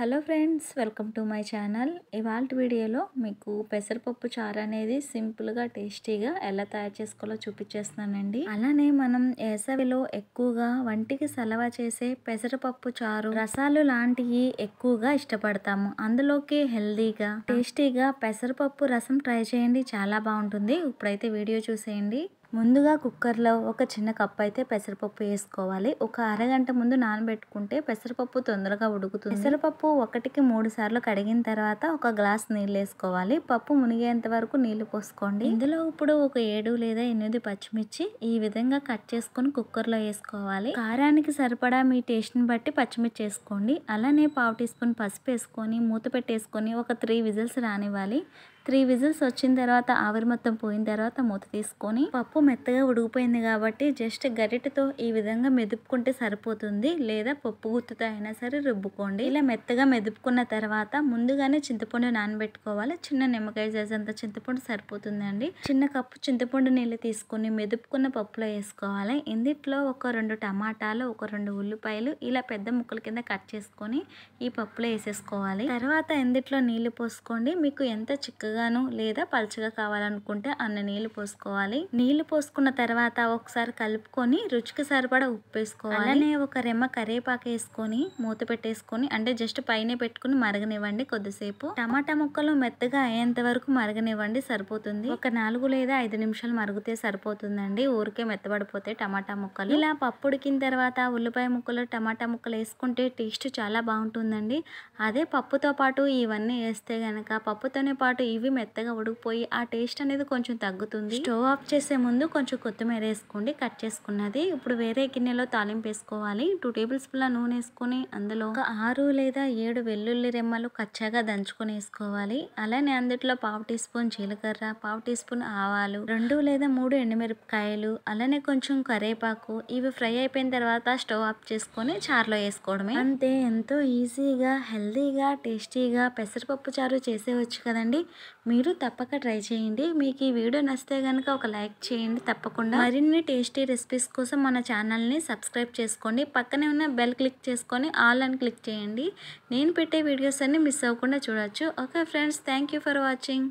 hello friends welcome to my channel ఇవాళ వీడియోలో మీకు పెసరపప్పు చారు అనేది సింపుల్గా టేస్టీగా ఎలా తయారు చేసుకోవాలో చూపించేస్తానండి అలానే మనం వేసవిలో ఎక్కువగా వంటికి సలవా చేసే పెసరపప్పు చారు రసాలు లాంటివి ఎక్కువగా ఇష్టపడతాము అందులోకి హెల్దీగా టేస్టీగా పెసరపప్పు రసం ట్రై చేయండి చాలా బాగుంటుంది ఇప్పుడైతే వీడియో చూసేయండి ముందుగా కుక్కర్లో ఒక చిన్న కప్పు అయితే పెసరపప్పు వేసుకోవాలి ఒక అరగంట ముందు నానబెట్టుకుంటే పెసరపప్పు తొందరగా ఉడుకుతుంది పెసరపప్పు ఒకటికి మూడు సార్లు కడిగిన తర్వాత ఒక గ్లాస్ నీళ్ళు వేసుకోవాలి పప్పు మునిగేంత వరకు నీళ్లు పోసుకోండి ఇందులో ఇప్పుడు ఒక ఏడు లేదా ఎనిమిది పచ్చిమిర్చి ఈ విధంగా కట్ చేసుకొని కుక్కర్లో వేసుకోవాలి కారానికి సరిపడా మీ టేస్ట్ని బట్టి పచ్చిమిర్చి వేసుకోండి అలానే పావు టీ స్పూన్ పసుపు వేసుకొని మూత పెట్టేసుకొని ఒక త్రీ విజిల్స్ రానివ్వాలి త్రీ విజిల్స్ వచ్చిన తర్వాత ఆవిరి మొత్తం పోయిన తర్వాత మూత తీసుకొని పప్పు మెత్తగా ఉడిగిపోయింది కాబట్టి జస్ట్ గరిటతో ఈ విధంగా మెదుపుకుంటే సరిపోతుంది లేదా పప్పు గుత్తుతో అయినా సరే రుబ్బుకోండి ఇలా మెత్తగా మెదుపుకున్న తర్వాత ముందుగానే చింతపండు నానబెట్టుకోవాలి చిన్న నిమ్మకాయ సైజ్ అంత చింతపండు సరిపోతుందండి చిన్న కప్పు చింతపండు నీళ్ళు తీసుకుని మెదుపుకున్న పప్పులో వేసుకోవాలి ఇందిట్లో ఒక రెండు టమాటాలు ఒక రెండు ఉల్లిపాయలు ఇలా పెద్ద ముక్కల కింద కట్ చేసుకొని ఈ పప్పులో వేసేసుకోవాలి తర్వాత ఇందిట్లో నీళ్లు పోసుకోండి మీకు ఎంత చిక్కగా పొడిగాను లేదా పలుచగా కావాలనుకుంటే అన్న నీళ్లు పోసుకోవాలి నీళ్లు పోసుకున్న తర్వాత ఒకసారి కలుపుకొని రుచికి సరిపడా ఉప్పు వేసుకోవాలి అలానే ఒక రెమ్మ కరివేపాకు వేసుకొని మూత పెట్టేసుకొని అంటే జస్ట్ పైన పెట్టుకుని మరగనివ్వండి కొద్దిసేపు టమాటా ముక్కలు మెత్తగా అయ్యేంత వరకు మరగనివ్వండి సరిపోతుంది ఒక నాలుగు లేదా ఐదు నిమిషాలు మరుగుతే సరిపోతుందండి ఊరికే మెత్తబడిపోతే టమాటా ముక్కలు ఇలా పప్పు ఉడికిన తర్వాత ఉల్లిపాయ ముక్కలు టమాటా ముక్కలు వేసుకుంటే టేస్ట్ చాలా బాగుంటుందండి అదే పప్పుతో పాటు ఇవన్నీ వేస్తే గనక పప్పుతోనే పాటు ఇవి ఇవి మెత్తగా ఉడికిపోయి ఆ టేస్ట్ అనేది కొంచెం తగ్గుతుంది స్టవ్ ఆఫ్ చేసే ముందు కొంచెం కొత్తిమీర వేసుకోండి కట్ చేసుకున్నది ఇప్పుడు వేరే గిన్నెలో తాలింపు వేసుకోవాలి టూ టేబుల్ స్పూన్ల నూనె వేసుకొని అందులో ఒక ఆరు లేదా ఏడు వెల్లుల్లి రెమ్మలు కచ్చాగా దంచుకొని వేసుకోవాలి అలానే అందుట్లో పావు టీ స్పూన్ జీలకర్ర పావు టీ స్పూన్ ఆవాలు రెండు లేదా మూడు ఎండుమిరపకాయలు అలానే కొంచెం కరేపాకు ఇవి ఫ్రై అయిపోయిన తర్వాత స్టవ్ ఆఫ్ చేసుకొని చారులో వేసుకోవడమే అంతే ఎంతో ఈజీగా హెల్దీగా టేస్టీగా పెసరపప్పు చారు చేసేవచ్చు కదండి మీరు తప్పక ట్రై చేయండి మీకు ఈ వీడియో నచ్చితే కనుక ఒక లైక్ చేయండి తప్పకుండా మరిన్ని టేస్టీ రెసిపీస్ కోసం మన ఛానల్ని సబ్స్క్రైబ్ చేసుకోండి పక్కనే ఉన్న బెల్ క్లిక్ చేసుకొని ఆల్ అని క్లిక్ చేయండి నేను పెట్టే వీడియోస్ అన్నీ మిస్ అవ్వకుండా చూడవచ్చు okay friends thank for watching